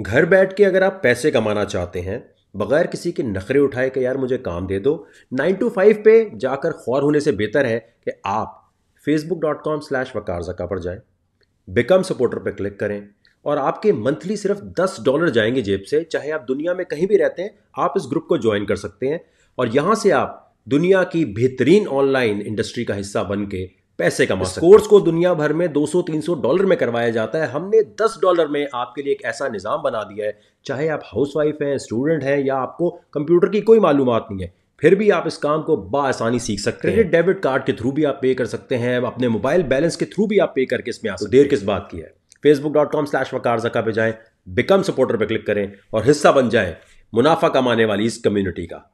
घर बैठ के अगर आप पैसे कमाना चाहते हैं बगैर किसी के नखरे उठाए कि यार मुझे काम दे दो नाइन टू फाइव पे जाकर खौर होने से बेहतर है कि आप Facebook dot com slash Waqar Zaka पर जाएं बिकम सपोर्टर पर क्लिक करें और आपके मंथली सिर्फ दस डॉलर जाएंगे जेब से चाहे आप दुनिया में कहीं भी रहते हैं आप इस ग्रुप को ज्वाइन कर सकते हैं और यहाँ से आप दुनिया की बेहतरीन ऑनलाइन इंडस्ट्री का हिस्सा बन के पैसे कमा कोर्स को दुनिया भर में 200-300 डॉलर में करवाया जाता है हमने 10 डॉलर में आपके लिए एक ऐसा निज़ाम बना दिया है चाहे आप हाउसवाइफ हैं स्टूडेंट हैं या आपको कंप्यूटर की कोई मालूम नहीं है फिर भी आप इस काम को बसानी सीख सकते हैं क्रेडिट डेबिट कार्ड के थ्रू भी आप पे कर सकते हैं अपने मोबाइल बैलेंस के थ्रू भी आप पे करके इसमें आ सकते देर किस बात की है Facebook dot com slash Waqar Zaka पे जाएं बिकम सपोर्टर पर क्लिक करें और हिस्सा बन जाएं मुनाफा कमाने वाली इस कम्युनिटी का